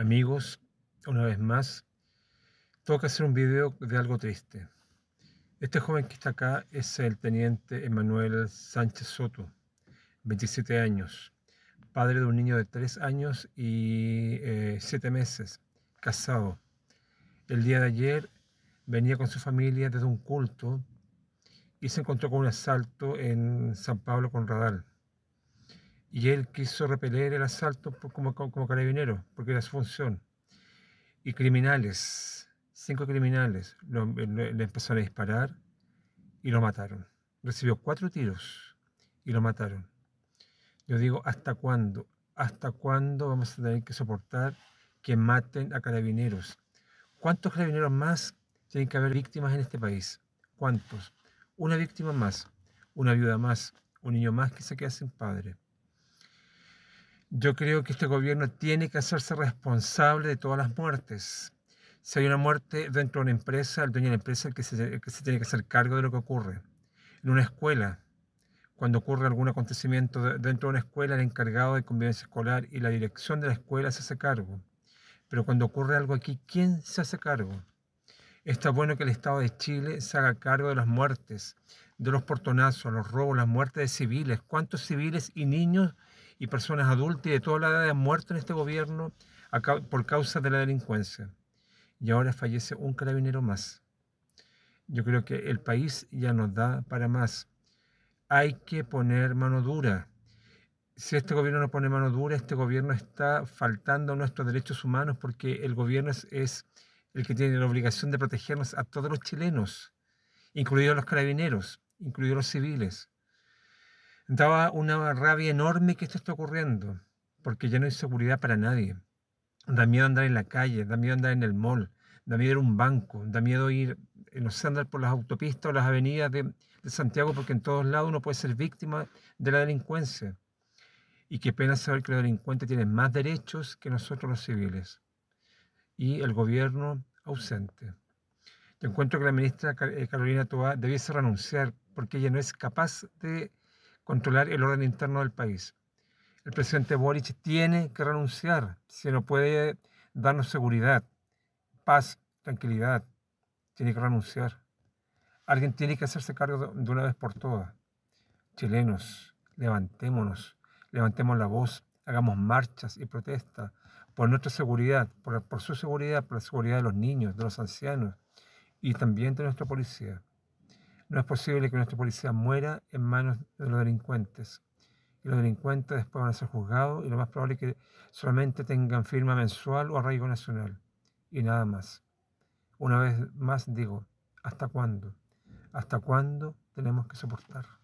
Amigos, una vez más, tengo que hacer un video de algo triste. Este joven que está acá es el teniente Emanuel Sánchez Soto, 27 años, padre de un niño de 3 años y eh, siete 7 meses, casado. El día de ayer venía con su familia desde un culto y se encontró con un asalto en San Pablo con Radal y él quiso repeler el asalto como, carabinero, porque era su función. Y criminales, cinco criminales, le empezaron a disparar y lo mataron. Recibió cuatro tiros y lo mataron. Yo digo, ¿hasta cuándo? ¿Hasta cuándo vamos a tener que soportar que maten a carabineros? ¿Cuántos carabineros más tienen que haber víctimas en este país? ¿Cuántos? Una víctima más, una viuda más, un niño más que se queda sin padre. Yo creo que este gobierno tiene que hacerse responsable de todas las muertes. Si hay una muerte dentro de una empresa, el dueño de la empresa es el que se, tiene que hacer cargo de lo que ocurre. En una escuela, cuando ocurre algún acontecimiento dentro de una escuela, el encargado de convivencia escolar y la dirección de la escuela se hace cargo. Pero cuando ocurre algo aquí, ¿quién se hace cargo? Está bueno que el Estado de Chile se haga cargo de las muertes, de los portonazos, los robos, las muertes de civiles. ¿Cuántos civiles y niños y personas adultas y de toda la edad han muerto en este gobierno por causa de la delincuencia. Y ahora fallece un carabinero más. Yo creo que el país ya nos da para más. Hay que poner mano dura. Si este gobierno no pone mano dura, este gobierno está faltando a nuestros derechos humanos porque el gobierno es el que tiene la obligación de protegernos a todos los chilenos, incluidos los carabineros, incluidos los civiles daba una rabia enorme que esto está ocurriendo, porque ya no hay seguridad para nadie. Da miedo andar en la calle, da miedo andar en el mall, da miedo ir a un banco, da miedo ir, en eh, sé, andar por las autopistas o las avenidas de, Santiago, porque en todos lados uno puede ser víctima de la delincuencia. Y qué pena saber que la delincuente tiene más derechos que nosotros los civiles. Y el gobierno ausente. Yo encuentro que la ministra eh, Carolina Toa debiese renunciar porque ella no es capaz de controlar el orden interno del país. El presidente Boric tiene que renunciar si no puede darnos seguridad, paz, tranquilidad. Tiene que renunciar. Alguien tiene que hacerse cargo de una vez por todas. Chilenos, levantémonos, levantemos la voz, hagamos marchas y protestas por nuestra seguridad, por, por su seguridad, por la seguridad de los niños, de los ancianos y también de nuestra policía. No es posible que nuestra policía muera en manos de los delincuentes. Y los delincuentes después van a ser juzgados y lo más probable es que solamente tengan firma mensual o arraigo nacional. Y nada más. Una vez más digo, ¿hasta cuándo? ¿Hasta cuándo tenemos que soportar?